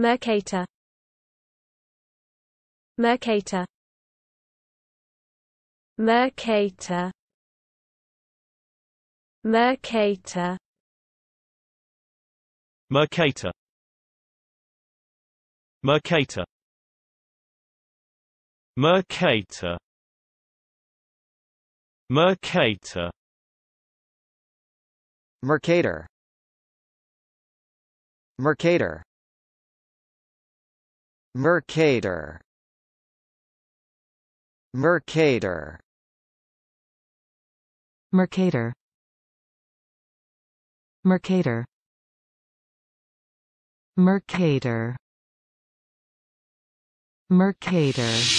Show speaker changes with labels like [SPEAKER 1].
[SPEAKER 1] Mercator Mercator Mercator Mercator Mercator Mercator Mercator Mercator Mercator Mercator Mercator Mercator Mercator Mercator
[SPEAKER 2] Mercator Mercator